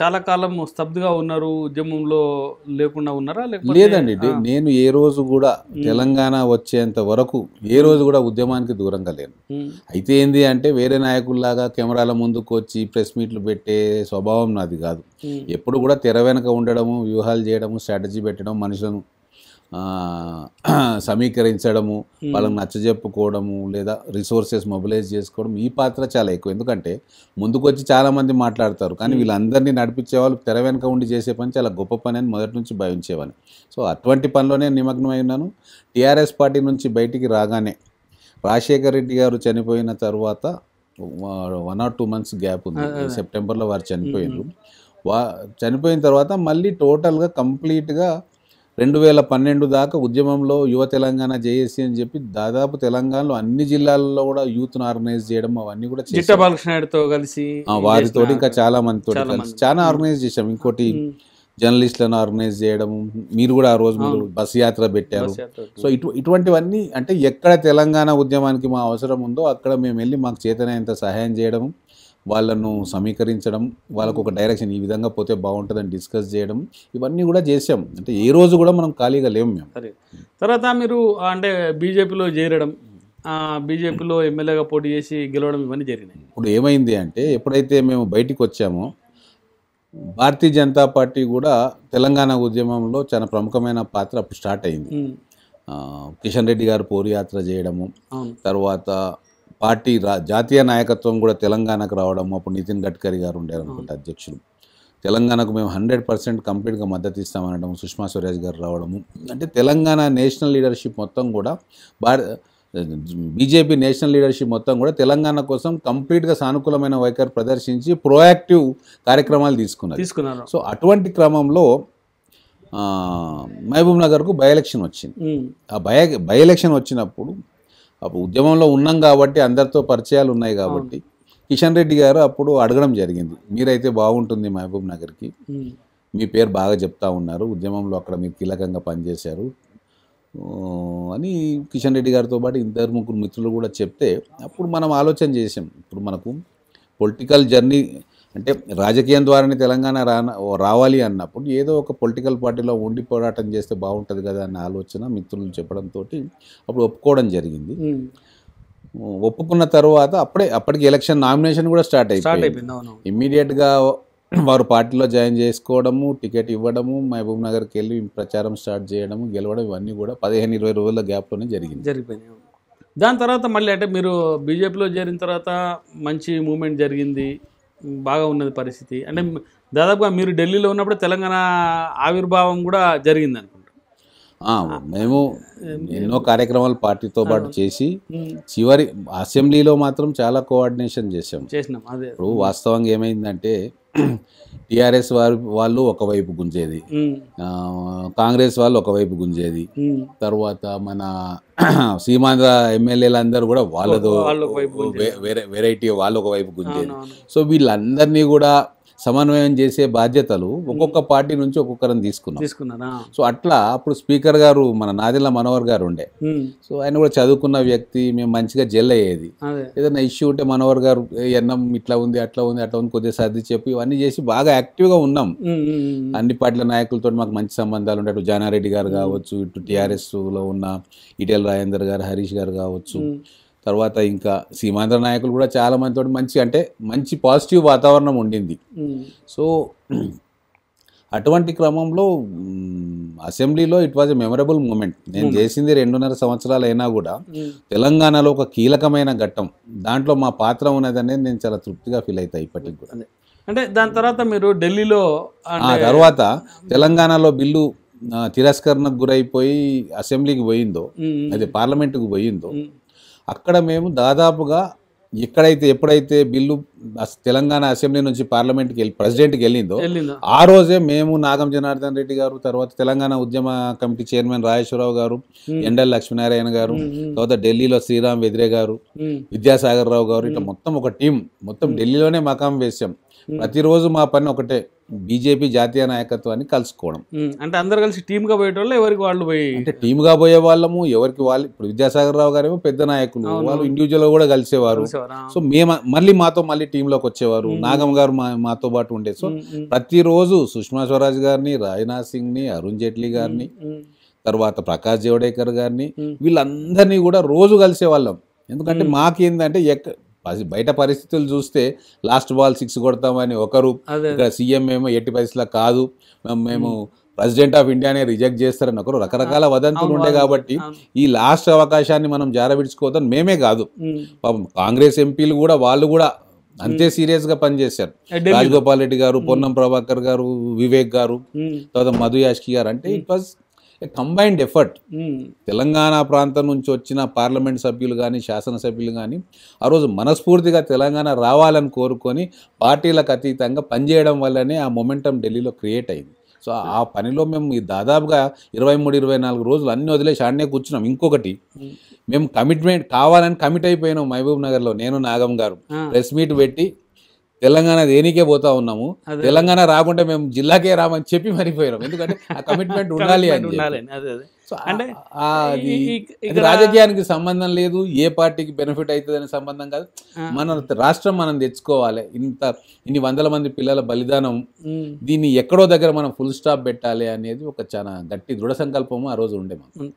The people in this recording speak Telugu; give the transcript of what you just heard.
చాలా కాలం స్తబ్దుగా ఉన్నారు ఉద్యమంలో లేకుండా ఉన్నారా లేదండి నేను ఏ రోజు కూడా తెలంగాణ వచ్చేంత వరకు ఏ రోజు కూడా ఉద్యమానికి దూరంగా లేను అయితే ఏంది అంటే వేరే నాయకుల్లాగా కెమెరాల ముందుకు వచ్చి ప్రెస్ మీట్లు పెట్టే స్వభావం నాది కాదు ఎప్పుడు కూడా తెర వెనక ఉండడము వ్యూహాలు చేయడము స్ట్రాటజీ పెట్టడం మనుషులను సమీకరించడము hmm. వాళ్ళకి నచ్చజెప్పుకోవడము లేదా రిసోర్సెస్ మొబిలైజ్ చేసుకోవడం ఈ పాత్ర చాలా ఎక్కువ ఎందుకంటే ముందుకు వచ్చి చాలామంది మాట్లాడతారు కానీ hmm. వీళ్ళందరినీ నడిపించే వాళ్ళు తెర వెనుక ఉండి చేసే పని చాలా గొప్ప పని అని మొదటి నుంచి భావించేవాని సో అటువంటి పనిలోనే నిమగ్నమై ఉన్నాను టీఆర్ఎస్ పార్టీ నుంచి బయటికి రాగానే రాజశేఖర రెడ్డి గారు చనిపోయిన తర్వాత one or two months gap ఉంది సెప్టెంబర్లో వారు చనిపోయారు hmm, వా చనిపోయిన తర్వాత మళ్ళీ టోటల్గా కంప్లీట్గా రెండు వేల పన్నెండు దాకా ఉద్యమంలో యువ తెలంగాణ జేఏసీ అని చెప్పి దాదాపు తెలంగాణలో అన్ని జిల్లాలలో కూడా యూత్ ఆర్గనైజ్ చేయడం అవన్నీ కూడా జిట్ట బాలకృష్ణతో కలిసి వారితో ఇంకా చాలా మందితో కలిసి చాలా ఆర్గనైజ్ చేసాం ఇంకోటి జర్నలిస్టులను ఆర్గనైజ్ చేయడం మీరు కూడా ఆ రోజు మీరు బస్ యాత్ర పెట్టారు సో ఇటు ఇటువంటివన్నీ అంటే ఎక్కడ తెలంగాణ ఉద్యమానికి మా అవసరం ఉందో అక్కడ మేము వెళ్ళి మాకు చేతనైనంత సహాయం చేయడం వాళ్ళను సమీకరించడం వాళ్ళకు ఒక డైరెక్షన్ ఈ విధంగా పోతే బాగుంటుందని డిస్కస్ చేయడం ఇవన్నీ కూడా చేసాం అంటే ఏ రోజు కూడా మనం ఖాళీగా లేము మేము సరే తర్వాత మీరు అంటే బీజేపీలో చేరడం బీజేపీలో ఎమ్మెల్యేగా పోటీ చేసి గెలవడం ఇవన్నీ జరిగినాయి ఇప్పుడు ఏమైంది అంటే ఎప్పుడైతే మేము బయటికి వచ్చామో భారతీయ జనతా పార్టీ కూడా తెలంగాణ ఉద్యమంలో చాలా ప్రముఖమైన పాత్ర అప్పుడు స్టార్ట్ అయింది కిషన్ రెడ్డి గారు పోరు యాత్ర చేయడము తర్వాత పార్టీ రా జాతీయ నాయకత్వం కూడా తెలంగాణకు రావడం అప్పుడు నితిన్ గడ్కరీ గారు ఉండారు అనుకుంటే అధ్యక్షులు తెలంగాణకు మేము హండ్రెడ్ పర్సెంట్ కంప్లీట్గా మద్దతు ఇస్తామనడం సుష్మా స్వరాజ్ గారు రావడము అంటే తెలంగాణ నేషనల్ లీడర్షిప్ మొత్తం కూడా భార బీజేపీ నేషనల్ లీడర్షిప్ మొత్తం కూడా తెలంగాణ కోసం కంప్లీట్గా సానుకూలమైన వైఖరి ప్రదర్శించి ప్రోయాక్టివ్ కార్యక్రమాలు తీసుకున్నారు తీసుకున్నారు సో అటువంటి క్రమంలో మహబూబ్ నగర్కు బై ఎలక్షన్ వచ్చింది ఆ బై బై ఎలక్షన్ వచ్చినప్పుడు అప్పుడు ఉద్యమంలో ఉన్నాం కాబట్టి అందరితో పరిచయాలు ఉన్నాయి కాబట్టి కిషన్ రెడ్డి గారు అప్పుడు అడగడం జరిగింది మీరైతే బాగుంటుంది మహబూబ్ నగర్కి మీ పేరు బాగా చెప్తా ఉన్నారు ఉద్యమంలో అక్కడ మీరు కీలకంగా పనిచేశారు అని కిషన్ రెడ్డి గారితో పాటు ఇద్దరు ముగ్గురు మిత్రులు కూడా చెప్తే అప్పుడు మనం ఆలోచన చేసాం ఇప్పుడు మనకు పొలిటికల్ జర్నీ అంటే రాజకీయం ద్వారానే తెలంగాణ రావాలి అన్నప్పుడు ఏదో ఒక పొలిటికల్ పార్టీలో ఉండి పోరాటం చేస్తే బాగుంటుంది కదా అన్న ఆలోచన మిత్రులు చెప్పడంతో అప్పుడు ఒప్పుకోవడం జరిగింది ఒప్పుకున్న తర్వాత అప్పుడే అప్పటికి ఎలక్షన్ నామినేషన్ కూడా స్టార్ట్ అయిపోయింది ఇమ్మీడియట్గా వారు పార్టీలో జాయిన్ చేసుకోవడము టికెట్ ఇవ్వడము మహబూబ్ నగర్కి వెళ్ళి ప్రచారం స్టార్ట్ చేయడము గెలవడం ఇవన్నీ కూడా పదిహేను ఇరవై రోజుల గ్యాప్లోనే జరిగింది జరిగిపోయినాయి దాని తర్వాత మళ్ళీ అంటే మీరు బీజేపీలో చేరిన తర్వాత మంచి మూమెంట్ జరిగింది బాగా ఉన్నది పరిస్థితి అంటే దాదాపుగా మీరు ఢిల్లీలో ఉన్నప్పుడు తెలంగాణ ఆవిర్భావం కూడా జరిగింది అనుకుంటా మేము ఎన్నో కార్యక్రమాలు పార్టీతో పాటు చేసి చివరి అసెంబ్లీలో మాత్రం చాలా కోఆర్డినేషన్ చేసాం చేసినాం అదే ఇప్పుడు వాస్తవంగా ఏమైందంటే టిఆర్ఎస్ వారి వాళ్ళు ఒకవైపు గుంజేది కాంగ్రెస్ వాళ్ళు ఒకవైపు గుంజేది తర్వాత మన సీమాంధ్ర ఎమ్మెల్యేలు అందరు కూడా వాళ్ళతో వేరే వెరైటీ వాళ్ళు ఒకవైపు గుంజేది సో వీళ్ళందరినీ కూడా సమన్వయం చేసే బాధ్యతలు ఒక్కొక్క పార్టీ నుంచి ఒక్కొక్కరిని తీసుకున్నాం తీసుకున్నారా సో అట్లా అప్పుడు స్పీకర్ గారు మన నాదిల్ల మనోహర్ గారు ఉండే సో ఆయన కూడా చదువుకున్న వ్యక్తి మేము మంచిగా జెల్ అయ్యేది ఏదైనా ఇష్యూ ఉంటే మనోహర్ గారు ఎన్నం ఇట్లా ఉంది అట్లా ఉంది అట్లా ఉంది కొద్దిగా సర్ది చెప్పి ఇవన్నీ చేసి బాగా యాక్టివ్గా ఉన్నాం అన్ని పార్టీల నాయకులతో మాకు మంచి సంబంధాలు ఉంటాయి అటు జానారెడ్డి గారు కావచ్చు ఇటు లో ఉన్న ఈటెల్ రాజేందర్ గారు హరీష్ గారు కావచ్చు తర్వాత ఇంకా సీమాంధ్ర నాయకులు కూడా చాలా మందితో మంచి అంటే మంచి పాజిటివ్ వాతావరణం ఉండింది సో అటువంటి క్రమంలో అసెంబ్లీలో it was a memorable moment నేను చేసింది రెండున్నర సంవత్సరాలు అయినా కూడా తెలంగాణలో ఒక కీలకమైన ఘట్టం దాంట్లో మా పాత్ర ఉన్నది అనేది నేను చాలా తృప్తిగా ఫీల్ అవుతాయి ఇప్పటికి కూడా అంటే దాని తర్వాత మీరు ఢిల్లీలో ఆ తర్వాత తెలంగాణలో బిల్లు తిరస్కరణకు గురైపోయి అసెంబ్లీకి పోయిందో అది పార్లమెంటుకు పోయిందో అక్కడ మేము దాదాపుగా ఎక్కడైతే ఎప్పుడైతే బిల్లు తెలంగాణ అసెంబ్లీ నుంచి పార్లమెంట్కి వెళ్ళి ప్రెసిడెంట్కి వెళ్ళిందో ఆ రోజే మేము నాగం జనార్దన్ రెడ్డి గారు తర్వాత తెలంగాణ ఉద్యమ కమిటీ చైర్మన్ రాజేశ్వరరావు గారు ఎండల్ లక్ష్మీనారాయణ గారు తర్వాత ఢిల్లీలో శ్రీరామ్ వెదిరే గారు విద్యాసాగర్ రావు గారు ఇట్లా మొత్తం ఒక టీం మొత్తం ఢిల్లీలోనే మకాం వేశాం ప్రతిరోజు మా పని ఒకటే బీజేపీ జాతీయ నాయకత్వాన్ని కలుసుకోవడం అంటే అందరు కలిసి టీమ్గా పోయేటోళ్ళు ఎవరికి వాళ్ళు పోయి అంటే టీమ్గా పోయే వాళ్ళము ఎవరికి వాళ్ళు ఇప్పుడు విద్యాసాగర్ రావు గారేమో పెద్ద నాయకులు వాళ్ళు ఇండివిజువల్ కూడా కలిసేవారు సో మేము మళ్ళీ మాతో మళ్ళీ టీంలోకి వచ్చేవారు నాగం గారు మాతో పాటు ఉండే సో ప్రతిరోజు సుష్మా స్వరాజ్ గారిని రాజ్నాథ్ సింగ్ని అరుణ్ జైట్లీ గారిని తర్వాత ప్రకాష్ జవడేకర్ గారిని వీళ్ళందరినీ కూడా రోజు కలిసే వాళ్ళం ఎందుకంటే మాకేందంటే ఎక్క బయట పరిస్థితులు చూస్తే లాస్ట్ బాల్ సిక్స్ కొడతామని ఒకరు ఇక్కడ సీఎం ఏమో ఎట్టి పరిస్థితుల్లో కాదు మేము ప్రెసిడెంట్ ఆఫ్ ఇండియానే రిజెక్ట్ చేస్తారని ఒకరు రకరకాల వదంతులు ఉంటాయి కాబట్టి ఈ లాస్ట్ అవకాశాన్ని మనం జారవిడ్చుకోవద్దని మేమే కాదు పాపం కాంగ్రెస్ ఎంపీలు కూడా వాళ్ళు కూడా అంతే సీరియస్ గా పనిచేశారు రాజగోపాల్ రెడ్డి గారు పొన్నం ప్రభాకర్ గారు వివేక్ గారు తర్వాత మధు యాష్కి గారు అంటే it was combined effort hmm. Telangana ప్రాంతం నుంచి వచ్చిన పార్లమెంట్ సభ్యులు కానీ శాసనసభ్యులు కానీ ఆ రోజు మనస్ఫూర్తిగా తెలంగాణ రావాలని కోరుకొని పార్టీలకు అతీతంగా పనిచేయడం వల్లనే ఆ మొమెంటం ఢిల్లీలో క్రియేట్ అయింది సో ఆ పనిలో మేము దాదాపుగా ఇరవై మూడు ఇరవై నాలుగు రోజులు అన్ని వదిలేసి ఆడనే కూర్చున్నాం ఇంకొకటి hmm. మేము కమిట్మెంట్ కావాలని కమిట్ అయిపోయినాం మహబూబ్ నగర్లో నేను నాగం గారు ప్రెస్ మీట్ పెట్టి తెలంగాణ దేనికే పోతా ఉన్నాము తెలంగాణ రాకుంటే మేము జిల్లాకే రామని చెప్పి మరిపోయాం ఎందుకంటే ఆ కమిట్మెంట్ ఉండాలి అని అంటే రాజకీయానికి సంబంధం లేదు ఏ పార్టీకి బెనిఫిట్ అవుతుంది అనే సంబంధం కాదు మన రాష్ట్రం మనం తెచ్చుకోవాలి ఇంత ఇన్ని వందల మంది పిల్లల బలిదానం దీన్ని ఎక్కడో దగ్గర మనం ఫుల్ స్టాప్ పెట్టాలి అనేది ఒక చాలా గట్టి దృఢ సంకల్పము ఆ రోజు ఉండే